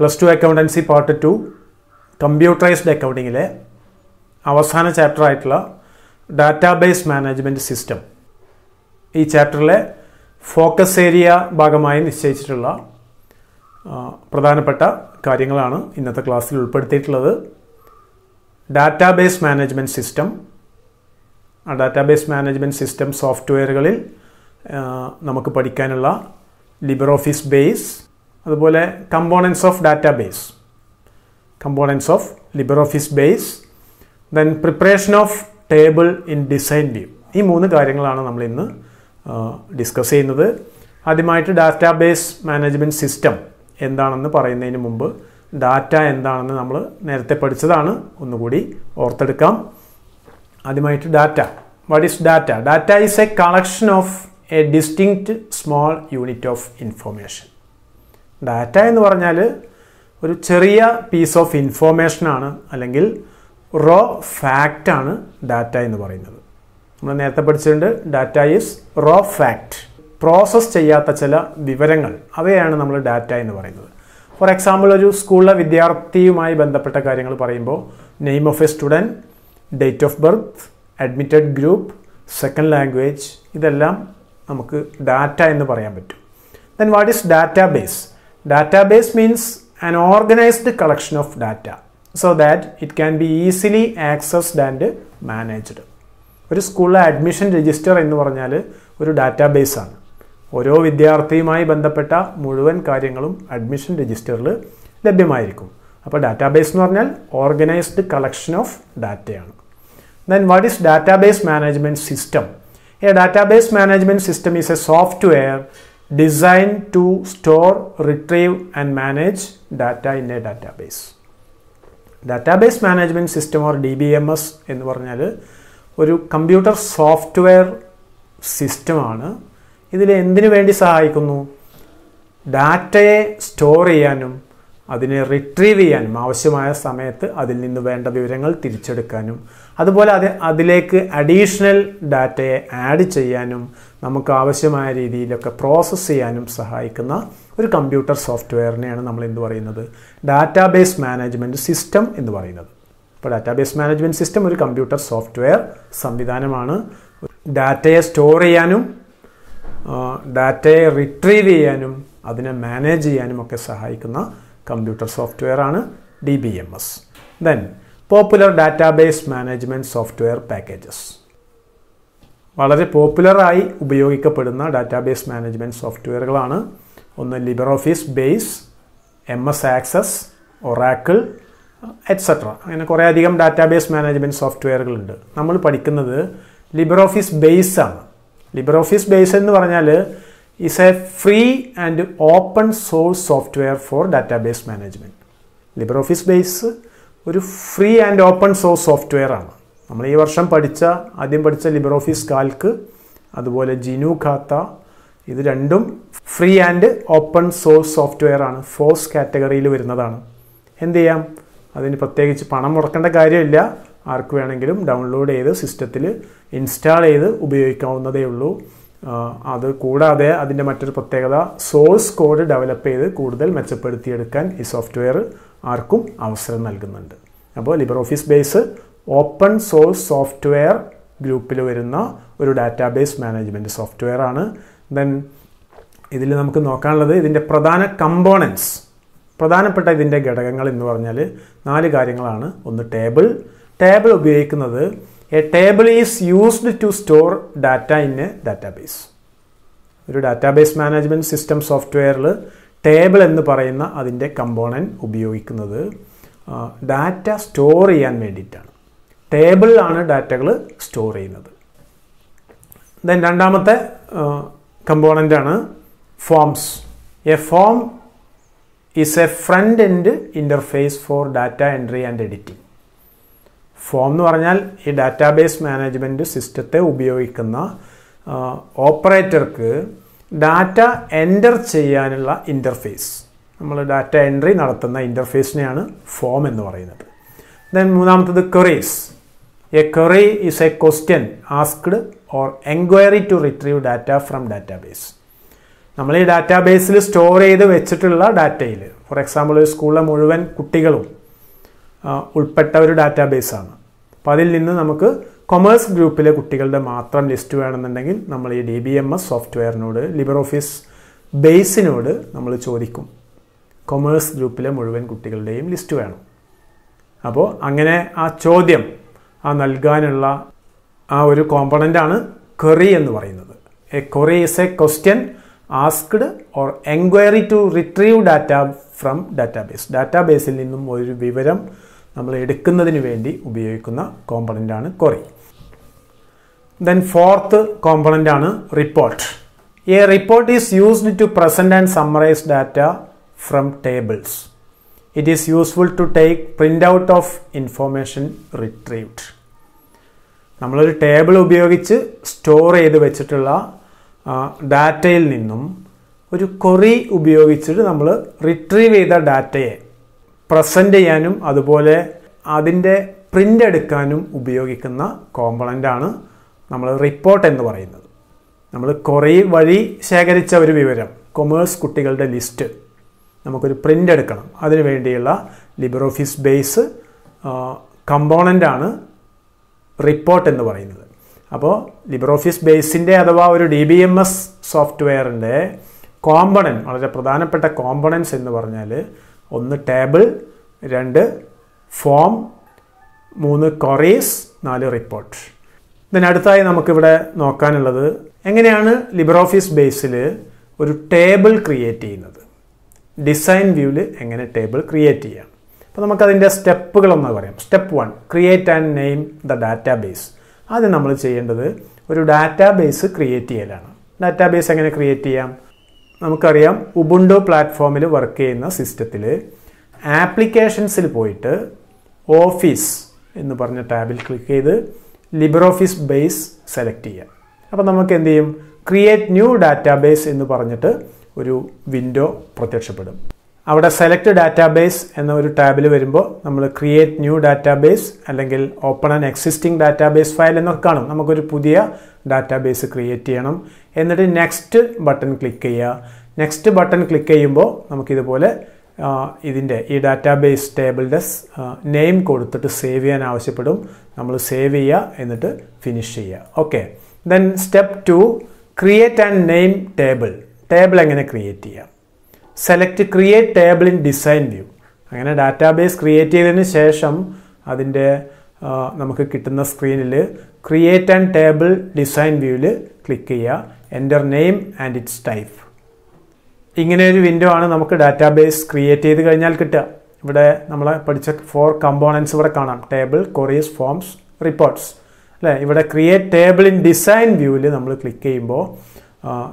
Plus two accountancy part two computerised അക്കൗണ്ടിങ്ങിലെ അവസാന chapter ആയിട്ടുള്ള ഡാറ്റാബേസ് മാനേജ്മെൻറ്റ് സിസ്റ്റം ഈ ചാപ്റ്ററിലെ ഫോക്കസ് ഏരിയ ഭാഗമായി നിശ്ചയിച്ചിട്ടുള്ള പ്രധാനപ്പെട്ട കാര്യങ്ങളാണ് ഇന്നത്തെ ക്ലാസ്സിൽ ഉൾപ്പെടുത്തിയിട്ടുള്ളത് ഡാറ്റാബേസ് മാനേജ്മെൻറ്റ് സിസ്റ്റം ആ ഡാറ്റാബേസ് മാനേജ്മെൻറ്റ് സിസ്റ്റം സോഫ്റ്റ്വെയറുകളിൽ നമുക്ക് പഠിക്കാനുള്ള ലിബർ ഓഫീസ് ബേസ് അതുപോലെ components of database components of Libre Office base then preparation of table in design view ഈ മൂന്ന് കാര്യങ്ങളാണ് നമ്മൾ ഇന്ന് ഡിസ്കസ് ചെയ്യുന്നത് ആദ്യമായിട്ട് ഡാറ്റാബേസ് മാനേജ്മെൻറ്റ് സിസ്റ്റം എന്താണെന്ന് പറയുന്നതിന് മുമ്പ് ഡാറ്റ എന്താണെന്ന് നമ്മൾ നേരത്തെ പഠിച്ചതാണ് ഒന്നുകൂടി ഓർത്തെടുക്കാം ആദ്യമായിട്ട് data what is data data is a collection of a distinct small unit of information data എന്ന് പറഞ്ഞാൽ ഒരു ചെറിയ പീസ് ഓഫ് ഇൻഫോർമേഷനാണ് അല്ലെങ്കിൽ റോ ഫാക്റ്റാണ് ഡാറ്റ എന്ന് പറയുന്നത് നമ്മൾ നേരത്തെ പഠിച്ചിട്ടുണ്ട് data is raw fact process ചെയ്യാത്ത ചില വിവരങ്ങൾ അവയാണ് നമ്മൾ ഡാറ്റ എന്ന് പറയുന്നത് ഫോർ എക്സാമ്പിൾ ഒരു സ്കൂളിലെ വിദ്യാർത്ഥിയുമായി ബന്ധപ്പെട്ട കാര്യങ്ങൾ പറയുമ്പോൾ name of a student date of birth admitted group second language ഇതെല്ലാം നമുക്ക് ഡാറ്റ എന്ന് പറയാൻ പറ്റും then what is database database means an organised collection of data so that it can be easily accessed and managed ഒരു സ്കൂളിലെ admission register എന്ന് പറഞ്ഞാൽ ഒരു ഡാറ്റാബേസാണ് ഓരോ വിദ്യാർത്ഥിയുമായി ബന്ധപ്പെട്ട മുഴുവൻ കാര്യങ്ങളും അഡ്മിഷൻ രജിസ്റ്ററിൽ ലഭ്യമായിരിക്കും അപ്പോൾ ഡാറ്റാബേസ് എന്ന് പറഞ്ഞാൽ ഓർഗനൈസ്ഡ് കളക്ഷൻ ഓഫ് ഡാറ്റയാണ് then what is database management system a database management system is a software designed to store, retrieve and manage data in a database. database management system or DBMS എന്ന് പറഞ്ഞാൽ ഒരു computer software സിസ്റ്റമാണ് ഇതിൽ എന്തിനു വേണ്ടി സഹായിക്കുന്നു ഡാറ്റയെ സ്റ്റോർ ചെയ്യാനും അതിനെ റിട്രീവ് ചെയ്യാനും ആവശ്യമായ സമയത്ത് അതിൽ നിന്ന് വേണ്ട വിവരങ്ങൾ തിരിച്ചെടുക്കാനും അതുപോലെ അത് അതിലേക്ക് അഡീഷണൽ ഡാറ്റയെ ആഡ് ചെയ്യാനും നമുക്ക് ആവശ്യമായ രീതിയിലൊക്കെ പ്രോസസ്സ് ചെയ്യാനും സഹായിക്കുന്ന ഒരു കമ്പ്യൂട്ടർ സോഫ്റ്റ്വെയറിനെയാണ് നമ്മൾ എന്ത് പറയുന്നത് ഡാറ്റാബേസ് മാനേജ്മെൻറ്റ് സിസ്റ്റം എന്ന് പറയുന്നത് ഇപ്പോൾ ഡാറ്റാബേസ് മാനേജ്മെൻറ്റ് സിസ്റ്റം ഒരു കമ്പ്യൂട്ടർ സോഫ്റ്റ്വെയർ സംവിധാനമാണ് ഡാറ്റയെ സ്റ്റോർ ചെയ്യാനും ഡാറ്റയെ റിട്രീവ് ചെയ്യാനും അതിനെ മാനേജ് ചെയ്യാനും ഒക്കെ സഹായിക്കുന്ന കമ്പ്യൂട്ടർ സോഫ്റ്റ്വെയർ ആണ് D B M S then popular database management software packages വളരെ പോപ്പുലറായി ഉപയോഗിക്കപ്പെടുന്ന ഡാറ്റാബേസ് മാനേജ്മെൻറ്റ് സോഫ്റ്റ്വെയറുകളാണ് ഒന്ന് Libre Office base M S Access Oracle etcetera അങ്ങനെ കുറേയധികം ഡാറ്റാബേസ് മാനേജ്മെൻറ്റ് സോഫ്റ്റ്വെയറുകളുണ്ട് നമ്മൾ പഠിക്കുന്നത് ലിബർ ഓഫീസ് ബേസ് ആണ് ലിബർ ഓഫീസ് ബേസ് എന്ന് പറഞ്ഞാൽ is a free and open source software for database management. LibreOffice Base ഒരു free and open source software ആണ് നമ്മൾ ഈ വർഷം പഠിച്ച ആദ്യം പഠിച്ച ലിബർ കാൽക്ക് അതുപോലെ ജിനു ഖാത്ത ഇത് രണ്ടും free and open source software ആണ് ഫോഴ്സ് കാറ്റഗറിയിൽ വരുന്നതാണ് എന്ത് ചെയ്യാം അതിന് പ്രത്യേകിച്ച് പണം മുടക്കേണ്ട കാര്യമില്ല ആർക്ക് വേണമെങ്കിലും ഡൗൺലോഡ് ചെയ്ത് സിസ്റ്റത്തിൽ ഇൻസ്റ്റാൾ ചെയ്ത് ഉപയോഗിക്കാവുന്നതേ ഉള്ളൂ അത് കൂടാതെ അതിൻ്റെ മറ്റൊരു പ്രത്യേകത സോഴ്സ് കോഡ് ഡെവലപ്പ് ചെയ്ത് കൂടുതൽ മെച്ചപ്പെടുത്തിയെടുക്കാൻ ഈ സോഫ്റ്റ്വെയർ ആർക്കും അവസരം നൽകുന്നുണ്ട് അപ്പോൾ Libre Office base open source software ഗ്രൂപ്പിൽ വരുന്ന ഒരു ഡാറ്റാബേസ് മാനേജ്മെൻറ്റ് സോഫ്റ്റ്വെയർ ആണ് ദെൻ ഇതിൽ നമുക്ക് നോക്കാനുള്ളത് ഇതിൻ്റെ പ്രധാന കമ്പോണൻസ് പ്രധാനപ്പെട്ട ഇതിൻ്റെ ഘടകങ്ങൾ എന്ന് പറഞ്ഞാൽ നാല് കാര്യങ്ങളാണ് ഒന്ന് ടേബിൾ ടേബിൾ ഉപയോഗിക്കുന്നത് a table is used to store data in a database ഒരു ഡാറ്റാബേസ് മാനേജ്മെൻറ്റ് സിസ്റ്റം സോഫ്റ്റ്വെയറിൽ ടേബിൾ എന്ന് പറയുന്ന അതിൻ്റെ കമ്പോണൻറ്റ് ഉപയോഗിക്കുന്നത് ഡാറ്റ സ്റ്റോർ ചെയ്യാൻ വേണ്ടിയിട്ടാണ് ടേബിളിലാണ് ഡാറ്റകൾ സ്റ്റോർ ചെയ്യുന്നത് ദെൻ രണ്ടാമത്തെ കമ്പോണൻ്റാണ് forms a form is a front end interface for data entry and editing form എന്ന് പറഞ്ഞാൽ ഈ ഡാറ്റാബേസ് മാനേജ്മെൻറ്റ് സിസ്റ്റത്തെ ഉപയോഗിക്കുന്ന ഓപ്പറേറ്റർക്ക് ഡാറ്റ എൻ്റർ ചെയ്യാനുള്ള ഇൻ്റർഫേസ് നമ്മൾ ഡാറ്റ എൻട്രി നടത്തുന്ന ഇൻ്റർഫേസിനെയാണ് ഫോം എന്ന് പറയുന്നത് ദെൻ മൂന്നാമത്തത് queries a query is a question asked or enquiry to retrieve data from database നമ്മൾ ഈ ഡാറ്റാബേസിൽ സ്റ്റോർ ചെയ്ത് വെച്ചിട്ടുള്ള ഡാറ്റയിൽ ഫോർ എക്സാമ്പിൾ ഒരു സ്കൂളിലെ മുഴുവൻ കുട്ടികളും ഉൾപ്പെട്ട ഒരു ഡാറ്റാബേസാണ് അപ്പോൾ അതിൽ നിന്ന് നമുക്ക് കൊമേഴ്സ് ഗ്രൂപ്പിലെ കുട്ടികളുടെ മാത്രം ലിസ്റ്റ് വേണമെന്നുണ്ടെങ്കിൽ നമ്മൾ ഈ ഡി ബി എം എസ് സോഫ്റ്റ്വെയറിനോട് ലിബർ ഓഫീസ് ബേസിനോട് നമ്മൾ ചോദിക്കും കൊമേഴ്സ് ഗ്രൂപ്പിലെ മുഴുവൻ കുട്ടികളുടെയും ലിസ്റ്റ് വേണം അപ്പോൾ അങ്ങനെ ആ ചോദ്യം ആ നൽകാനുള്ള ആ ഒരു കോമ്പണൻ്റാണ് ക്വറി എന്ന് പറയുന്നത് a query is a question asked or enquiry to retrieve data from database ഡാറ്റാബേസിൽ നിന്നും ഒരു വിവരം നമ്മൾ എടുക്കുന്നതിന് വേണ്ടി ഉപയോഗിക്കുന്ന കോമ്പണൻ്റാണ് കൊറി ദെൻ ഫോർത്ത് കോമ്പണൻ്റാണ് report a report is used to present and summarise data from tables it is useful to take print out of information retrieved നമ്മളൊരു ടേബിൾ ഉപയോഗിച്ച് സ്റ്റോർ ചെയ്ത് വെച്ചിട്ടുള്ള ഡാറ്റയിൽ നിന്നും ഒരു കൊറി ഉപയോഗിച്ചിട്ട് നമ്മൾ റിട്രീവ് ചെയ്ത ഡാറ്റയെ പ്രസൻറ്റ് ചെയ്യാനും അതുപോലെ അതിൻ്റെ പ്രിൻ്റ് എടുക്കാനും ഉപയോഗിക്കുന്ന കോമ്പണൻ്റാണ് നമ്മൾ റിപ്പോർട്ട് എന്ന് പറയുന്നത് നമ്മൾ കുറേ വഴി ശേഖരിച്ച ഒരു വിവരം കൊമേഴ്സ് കുട്ടികളുടെ ലിസ്റ്റ് നമുക്കൊരു പ്രിൻ്റ് എടുക്കണം അതിനു വേണ്ടിയുള്ള ലിബർ ഓഫീസ് ബേസ് കമ്പോണൻ്റാണ് റിപ്പോർട്ട് എന്ന് പറയുന്നത് അപ്പോൾ ലിബർ ഓഫീസ് ബേസിൻ്റെ അഥവാ ഒരു ഡി ബി എം എസ് സോഫ്റ്റ്വെയറിൻ്റെ കോമ്പണൻറ്റ് വളരെ പ്രധാനപ്പെട്ട കോമ്പണൻസ് എന്ന് പറഞ്ഞാൽ ഒന്ന് ടേബിൾ രണ്ട് ഫോം മൂന്ന് കൊറീസ് നാല് റിപ്പോർട്ട് ഇതിന് അടുത്തായി നമുക്കിവിടെ നോക്കാനുള്ളത് എങ്ങനെയാണ് ലിബർ ഓഫീസ് ബേസിൽ ഒരു ടേബിൾ ക്രിയേറ്റ് ചെയ്യുന്നത് ഡിസൈൻ വ്യൂവിൽ എങ്ങനെ ടേബിൾ ക്രിയേറ്റ് ചെയ്യാം അപ്പോൾ നമുക്കതിൻ്റെ സ്റ്റെപ്പുകളൊന്ന് പറയാം step one create and name the database ആദ്യം നമ്മൾ ചെയ്യേണ്ടത് ഒരു ഡാറ്റാ ബേസ് ക്രിയേറ്റ് ചെയ്യലാണ് ഡാറ്റാ ബേസ് എങ്ങനെ ക്രിയേറ്റ് ചെയ്യാം നമുക്കറിയാം ഉബുണ്ടോ പ്ലാറ്റ്ഫോമിൽ വർക്ക് ചെയ്യുന്ന സിസ്റ്റത്തിൽ ആപ്ലിക്കേഷൻസിൽ പോയിട്ട് ഓഫീസ് എന്ന് പറഞ്ഞ ടാബിൽ ക്ലിക്ക് ചെയ്ത് ലിബർ ഓഫീസ് ബേസ് സെലക്ട് ചെയ്യാം അപ്പോൾ നമുക്ക് എന്ത് ചെയ്യും ക്രിയേറ്റ് ന്യൂ ഡാറ്റാബേസ് എന്ന് പറഞ്ഞിട്ട് ഒരു വിൻഡോ പ്രത്യക്ഷപ്പെടും അവിടെ സെലക്ട് ഡാറ്റാബേസ് എന്ന ഒരു ടാബിൽ വരുമ്പോൾ നമ്മൾ ക്രിയേറ്റ് ന്യൂ ഡാറ്റാബേസ് അല്ലെങ്കിൽ open an existing database file എന്നൊക്കെ കാണും നമുക്കൊരു പുതിയ ഡാറ്റാബേസ് ക്രിയേറ്റ് ചെയ്യണം എന്നിട്ട് നെക്സ്റ്റ് ബട്ടൺ ക്ലിക്ക് ചെയ്യുക നെക്സ്റ്റ് ബട്ടൺ ക്ലിക്ക് ചെയ്യുമ്പോൾ നമുക്കിതുപോലെ ഇതിൻ്റെ ഈ ഡാറ്റാബേസ് ടേബിളിൻ്റെ നെയിം കൊടുത്തിട്ട് സേവ് ചെയ്യാൻ ആവശ്യപ്പെടും നമ്മൾ സേവ് ചെയ്യുക എന്നിട്ട് ഫിനിഷ് ചെയ്യുക okay then step two create and name table table എങ്ങനെ ക്രിയേറ്റ് ചെയ്യാം select create table in design view അങ്ങനെ ഡാറ്റാബേസ് ക്രിയേറ്റ് ചെയ്തതിന് ശേഷം അതിൻ്റെ നമുക്ക് കിട്ടുന്ന സ്ക്രീനിൽ ക്രിയേറ്റ് ആൻഡ് ടേബിൾ ഡിസൈൻ വ്യൂവിൽ ക്ലിക്ക് ചെയ്യുക enter name and its type ഇങ്ങനെ ഒരു വിൻഡോ ആണ് നമുക്ക് ഡാറ്റാബേസ് ക്രിയേറ്റ് ചെയ്ത് കഴിഞ്ഞാൽ കിട്ടുക ഇവിടെ നമ്മൾ പഠിച്ച ഫോർ കമ്പോണൻസ് ഇവിടെ കാണാം ടേബിൾ കൊറിയസ് ഫോംസ് റിപ്പോർട്ട്സ് അല്ലേ ഇവിടെ ക്രിയേറ്റ് ടേബിൾ ഇൻ ഡിസൈൻ വ്യൂവിൽ നമ്മൾ ക്ലിക്ക് ചെയ്യുമ്പോൾ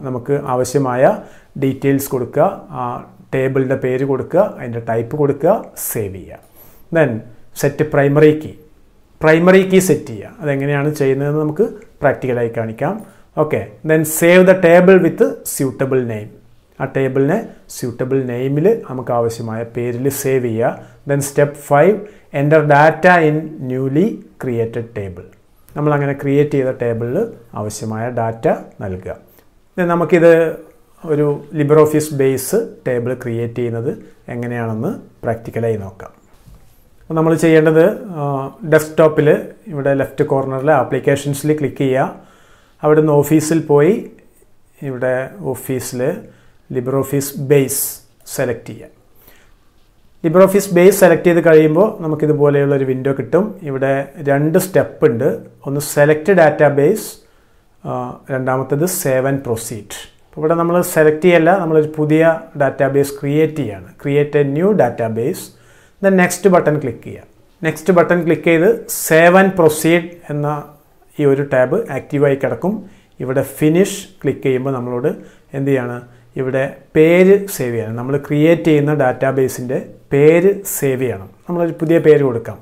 നമുക്ക് ആവശ്യമായ ഡീറ്റെയിൽസ് കൊടുക്കുക ടേബിളിൻ്റെ പേര് കൊടുക്കുക അതിൻ്റെ ടൈപ്പ് കൊടുക്കുക സേവ് ചെയ്യുക then set primary key primary key set ചെയ്യുക അതെങ്ങനെയാണ് ചെയ്യുന്നതെന്ന് നമുക്ക് പ്രാക്ടിക്കലായി കാണിക്കാം okay then save the table with suitable name ആ ടേബിളിനെ സ്യൂട്ടബിൾ നെയിമിൽ നമുക്ക് ആവശ്യമായ പേരിൽ സേവ് ചെയ്യുക then step five enter data in newly created table നമ്മളങ്ങനെ ക്രിയേറ്റ് ചെയ്ത ടേബിളിൽ ആവശ്യമായ ഡാറ്റ നൽകുക നമുക്കിത് ഒരു Libre office base table create ചെയ്യുന്നത് എങ്ങനെയാണെന്ന് പ്രാക്ടിക്കലായി നോക്കാം നമ്മൾ ചെയ്യേണ്ടത് ഡെസ്ക്ടോപ്പിൽ ഇവിടെ ലെഫ്റ്റ് കോർണറിൽ ആപ്ലിക്കേഷൻസിൽ ക്ലിക്ക് ചെയ്യുക അവിടെ നിന്ന് ഓഫീസിൽ പോയി ഇവിടെ ഓഫീസിൽ ലിബർ ഓഫീസ് ബേസ് സെലക്ട് ചെയ്യുക ലിബർ ഓഫീസ് ബേസ് സെലക്ട് ചെയ്ത് കഴിയുമ്പോൾ നമുക്കിതുപോലെയുള്ളൊരു വിൻഡോ കിട്ടും ഇവിടെ രണ്ട് സ്റ്റെപ്പ് ഉണ്ട് ഒന്ന് സെലക്ട് ഡാറ്റാ ബേസ് രണ്ടാമത്തേത് സേവ് ആൻഡ് പ്രൊസീഡ് ഇവിടെ നമ്മൾ സെലക്ട് ചെയ്യല്ല നമ്മളൊരു പുതിയ ഡാറ്റാബേസ് ക്രിയേറ്റ് ചെയ്യാണ് create a new database then next button click ചെയ്യുക നെക്സ്റ്റ് ബട്ടൺ ക്ലിക്ക് ചെയ്ത് സേവ് ആൻഡ് പ്രൊസീഡ് എന്ന ഈ ഒരു ടാബ് ആക്റ്റീവായി കിടക്കും ഇവിടെ ഫിനിഷ് ക്ലിക്ക് ചെയ്യുമ്പോൾ നമ്മളോട് എന്ത് ചെയ്യാണ് ഇവിടെ പേര് സേവ് ചെയ്യണം നമ്മൾ ക്രിയേറ്റ് ചെയ്യുന്ന ഡാറ്റാബേസിൻ്റെ പേര് സേവ് ചെയ്യണം നമ്മളൊരു പുതിയ പേര് കൊടുക്കാം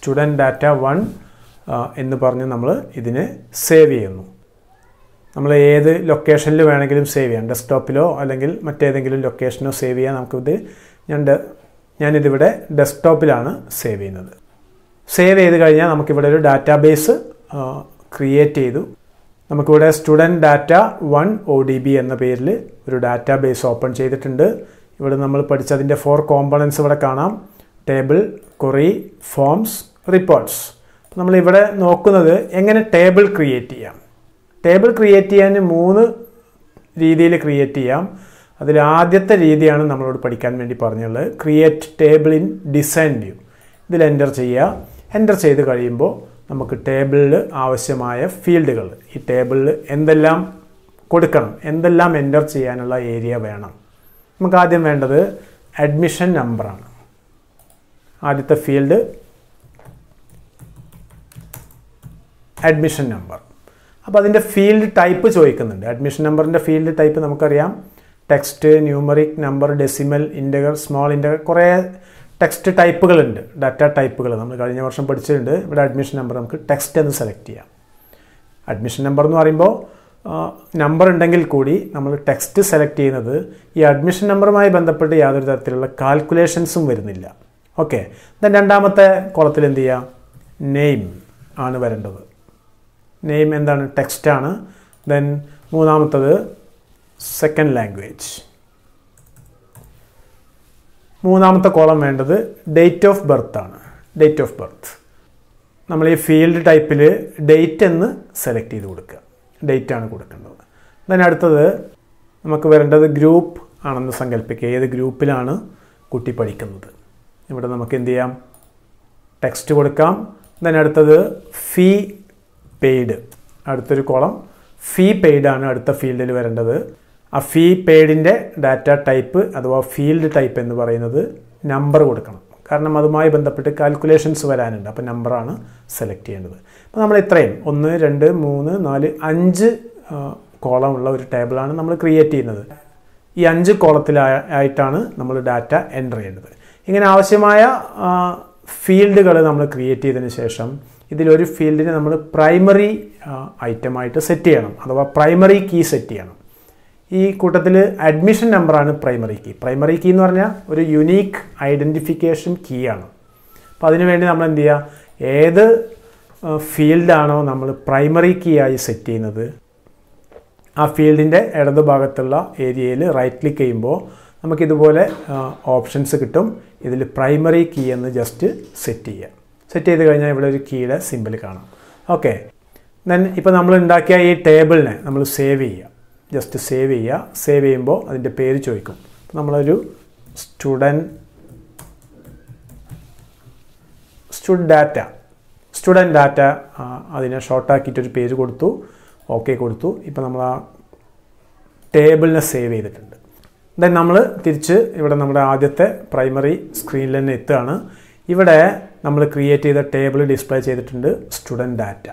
സ്റ്റുഡൻറ്റ് ഡാറ്റ വൺ എന്ന് പറഞ്ഞ് നമ്മൾ ഇതിനെ സേവ് ചെയ്യുന്നു നമ്മൾ ഏത് ലൊക്കേഷനിൽ വേണമെങ്കിലും സേവ് ചെയ്യാം ഡെസ്ക്ടോപ്പിലോ അല്ലെങ്കിൽ മറ്റേതെങ്കിലും ലൊക്കേഷനോ സേവ് ചെയ്യാം നമുക്കിത് ഞാൻ ഞാനിതിവിടെ ഡെസ്ക്ടോപ്പിലാണ് സേവ് ചെയ്യുന്നത് സേവ് ചെയ്ത് കഴിഞ്ഞാൽ നമുക്കിവിടെ ഒരു ഡാറ്റാബേസ് ക്രിയേറ്റ് ചെയ്തു നമുക്കിവിടെ student data one O D B എന്ന പേരിൽ ഒരു ഡാറ്റാബേസ് ഓപ്പൺ ചെയ്തിട്ടുണ്ട് ഇവിടെ നമ്മൾ പഠിച്ചതിൻ്റെ ഫോർ കോമ്പണൻസ് ഇവിടെ കാണാം ടേബിൾ കൊറി ഫോംസ് റിപ്പോർട്ട്സ് നമ്മളിവിടെ നോക്കുന്നത് എങ്ങനെ ടേബിൾ ക്രിയേറ്റ് ചെയ്യാം ടേബിൾ ക്രിയേറ്റ് ചെയ്യാൻ മൂന്ന് രീതിയിൽ ക്രിയേറ്റ് ചെയ്യാം അതിൽ ആദ്യത്തെ രീതിയാണ് നമ്മളോട് പഠിക്കാൻ വേണ്ടി പറഞ്ഞുള്ളത് create table in design view ഇതിൽ എൻ്റർ ചെയ്യുക എൻ്റർ ചെയ്ത് കഴിയുമ്പോൾ നമുക്ക് ടേബിളിൽ ആവശ്യമായ ഫീൽഡുകൾ ഈ ടേബിളിൽ എന്തെല്ലാം കൊടുക്കണം എന്തെല്ലാം എൻ്റർ ചെയ്യാനുള്ള ഏരിയ വേണം നമുക്ക് ആദ്യം വേണ്ടത് അഡ്മിഷൻ നമ്പറാണ് ആദ്യത്തെ ഫീൽഡ് അഡ്മിഷൻ നമ്പർ അപ്പോൾ അതിൻ്റെ ഫീൽഡ് ടൈപ്പ് ചോദിക്കുന്നുണ്ട് അഡ്മിഷൻ നമ്പറിൻ്റെ ഫീൽഡ് ടൈപ്പ് നമുക്കറിയാം text numeric number decimal integer small integer കുറേ ടെക്സ്റ്റ് ടൈപ്പുകളുണ്ട് ഡാറ്റ ടൈപ്പുകൾ നമ്മൾ കഴിഞ്ഞ വർഷം പഠിച്ചിട്ടുണ്ട് ഇവിടെ അഡ്മിഷൻ നമ്പർ നമുക്ക് ടെക്സ്റ്റ് എന്ന് സെലക്ട് ചെയ്യാം അഡ്മിഷൻ നമ്പർ എന്ന് പറയുമ്പോൾ നമ്പർ ഉണ്ടെങ്കിൽ കൂടി നമ്മൾ ടെക്സ്റ്റ് സെലക്ട് ചെയ്യുന്നത് ഈ അഡ്മിഷൻ നമ്പറുമായി ബന്ധപ്പെട്ട് യാതൊരു തരത്തിലുള്ള കാൽക്കുലേഷൻസും വരുന്നില്ല ഓക്കെ ദൻ രണ്ടാമത്തെ കുളത്തിൽ എന്ത് ചെയ്യുക നെയിം ആണ് വരേണ്ടത് നെയിം എന്താണ് ടെക്സ്റ്റാണ് ദെൻ മൂന്നാമത്തത് സെക്കൻഡ് ലാംഗ്വേജ് മൂന്നാമത്തെ കോളം വേണ്ടത് ഡേറ്റ് ഓഫ് ബർത്ത് ആണ് ഡേറ്റ് ഓഫ് ബർത്ത് നമ്മൾ ഈ ഫീൽഡ് ടൈപ്പിൽ ഡേറ്റ് എന്ന് സെലക്ട് ചെയ്ത് കൊടുക്കുക ഡേറ്റ് ആണ് കൊടുക്കേണ്ടത് ദെൻ അടുത്തത് നമുക്ക് വരേണ്ടത് ഗ്രൂപ്പ് ആണെന്ന് സങ്കല്പിക്കുക ഏത് ഗ്രൂപ്പിലാണ് കുട്ടി പഠിക്കുന്നത് ഇവിടെ നമുക്ക് എന്ത് ചെയ്യാം ടെക്സ്റ്റ് കൊടുക്കാം ദെൻ അടുത്തത് ഫീ പെയ്ഡ് അടുത്തൊരു കോളം ഫീ പെയ്ഡ് ആണ് അടുത്ത ഫീൽഡിൽ വരേണ്ടത് ആ ഫീ പെയ്ഡിൻ്റെ ഡാറ്റ ടൈപ്പ് അഥവാ ഫീൽഡ് ടൈപ്പ് എന്ന് പറയുന്നത് നമ്പർ കൊടുക്കണം കാരണം അതുമായി ബന്ധപ്പെട്ട് കാൽക്കുലേഷൻസ് വരാനുണ്ട് അപ്പോൾ നമ്പറാണ് സെലക്ട് ചെയ്യേണ്ടത് അപ്പോൾ നമ്മൾ ഇത്രയും ഒന്ന് രണ്ട് മൂന്ന് നാല് അഞ്ച് കോളമുള്ള ഒരു ടേബിളാണ് നമ്മൾ ക്രിയേറ്റ് ചെയ്യുന്നത് ഈ അഞ്ച് കോളത്തിലായിട്ടാണ് നമ്മൾ ഡാറ്റ എൻ്റർ ചെയ്യേണ്ടത് ഇങ്ങനെ ആവശ്യമായ ഫീൽഡുകൾ നമ്മൾ ക്രിയേറ്റ് ചെയ്തതിന് ശേഷം ഇതിലൊരു ഫീൽഡിനെ നമ്മൾ പ്രൈമറി ഐറ്റമായിട്ട് സെറ്റ് ചെയ്യണം അഥവാ പ്രൈമറി കീ സെറ്റ് ചെയ്യണം ഈ കൂട്ടത്തിൽ അഡ്മിഷൻ നമ്പറാണ് പ്രൈമറി കീ പ്രൈമറി കീ എന്ന് പറഞ്ഞാൽ ഒരു യുനീക്ക് ഐഡൻറ്റിഫിക്കേഷൻ കീ ആണ് അപ്പോൾ അതിനുവേണ്ടി നമ്മൾ എന്ത് ചെയ്യുക ഏത് ഫീൽഡാണോ നമ്മൾ പ്രൈമറി കീ ആയി സെറ്റ് ചെയ്യുന്നത് ആ ഫീൽഡിൻ്റെ ഇടതുഭാഗത്തുള്ള ഏരിയയിൽ റൈറ്റ് ക്ലിക്ക് ചെയ്യുമ്പോൾ നമുക്കിതുപോലെ ഓപ്ഷൻസ് കിട്ടും ഇതിൽ പ്രൈമറി കീ എന്ന് ജസ്റ്റ് സെറ്റ് ചെയ്യാം സെറ്റ് ചെയ്ത് കഴിഞ്ഞാൽ ഇവിടെ ഒരു കീയുടെ സിമ്പിൾ കാണാം ഓക്കെ ദെൻ ഇപ്പോൾ നമ്മൾ ഉണ്ടാക്കിയ ഈ ടേബിളിനെ നമ്മൾ സേവ് ചെയ്യുക ജസ്റ്റ് സേവ് ചെയ്യുക സേവ് ചെയ്യുമ്പോൾ അതിൻ്റെ പേര് ചോദിക്കും നമ്മളൊരു student stud data student data അതിനെ ഷോർട്ടാക്കിയിട്ടൊരു പേര് കൊടുത്തു ഓക്കെ കൊടുത്തു ഇപ്പോൾ നമ്മൾ ആ ടേബിളിനെ സേവ് ചെയ്തിട്ടുണ്ട് ദെൻ നമ്മൾ തിരിച്ച് ഇവിടെ നമ്മുടെ ആദ്യത്തെ പ്രൈമറി സ്ക്രീനിൽ തന്നെ എത്തുകയാണ് ഇവിടെ നമ്മൾ ക്രിയേറ്റ് ചെയ്ത ടേബിൾ ഡിസ്പ്ലേ ചെയ്തിട്ടുണ്ട് സ്റ്റുഡൻറ്റ് ഡാറ്റ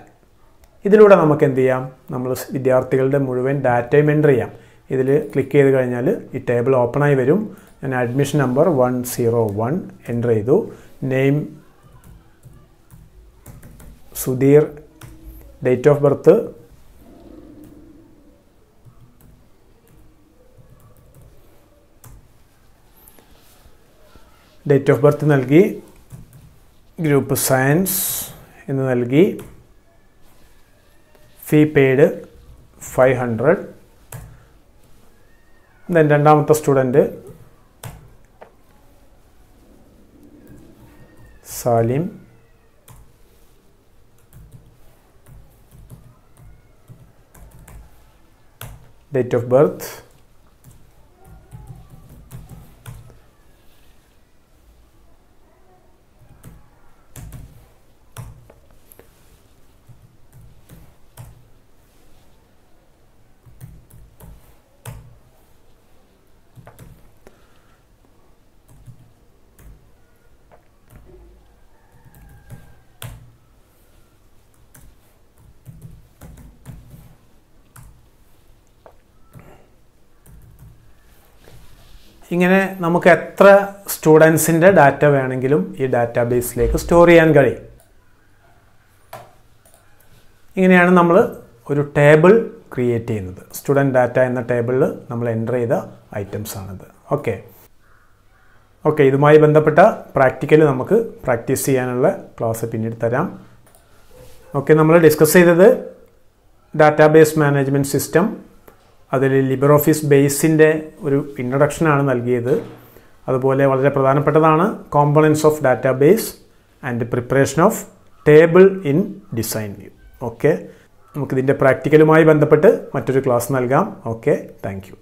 ഇതിലൂടെ നമുക്ക് എന്ത് ചെയ്യാം നമ്മൾ വിദ്യാർത്ഥികളുടെ മുഴുവൻ ഡാറ്റയും എൻ്റർ ചെയ്യാം ഇതിൽ ക്ലിക്ക് ചെയ്ത് കഴിഞ്ഞാൽ ഈ ടേബിൾ ഓപ്പണായി വരും ഞാൻ admission number one zero one enter ചെയ്തു name Sudheer date of birth date of birth നൽകി ഗ്രൂപ്പ് സയൻസ് എന്ന് നൽകി fee paid five hundred then രണ്ടാമത്തെ student Salim date of birth ഇങ്ങനെ നമുക്ക് എത്ര സ്റ്റുഡൻസിൻ്റെ ഡാറ്റ വേണമെങ്കിലും ഈ ഡാറ്റാബേസിലേക്ക് സ്റ്റോർ ചെയ്യാൻ കഴിയും ഇങ്ങനെയാണ് നമ്മൾ ഒരു ടേബിൾ ക്രിയേറ്റ് ചെയ്യുന്നത് സ്റ്റുഡൻറ്റ് ഡാറ്റ എന്ന ടേബിളിൽ നമ്മൾ എൻ്റർ ചെയ്ത ഐറ്റംസ് ആണിത് ഓക്കെ ഓക്കെ ഇതുമായി ബന്ധപ്പെട്ട പ്രാക്ടിക്കൽ നമുക്ക് പ്രാക്ടീസ് ചെയ്യാനുള്ള ക്ലാസ് പിന്നീട് തരാം ഓക്കെ നമ്മൾ ഡിസ്കസ് ചെയ്തത് ഡാറ്റാബേസ് മാനേജ്മെൻറ്റ് സിസ്റ്റം അതിൽ ലിബർ ഓഫീസ് ബേസിൻ്റെ ഒരു ഇൻട്രഡക്ഷനാണ് നൽകിയത് അതുപോലെ വളരെ പ്രധാനപ്പെട്ടതാണ് components of database and preparation of table in design view okay നമുക്കിതിൻ്റെ പ്രാക്ടിക്കലുമായി ബന്ധപ്പെട്ട് മറ്റൊരു ക്ലാസ് നൽകാം ഓക്കെ താങ്ക്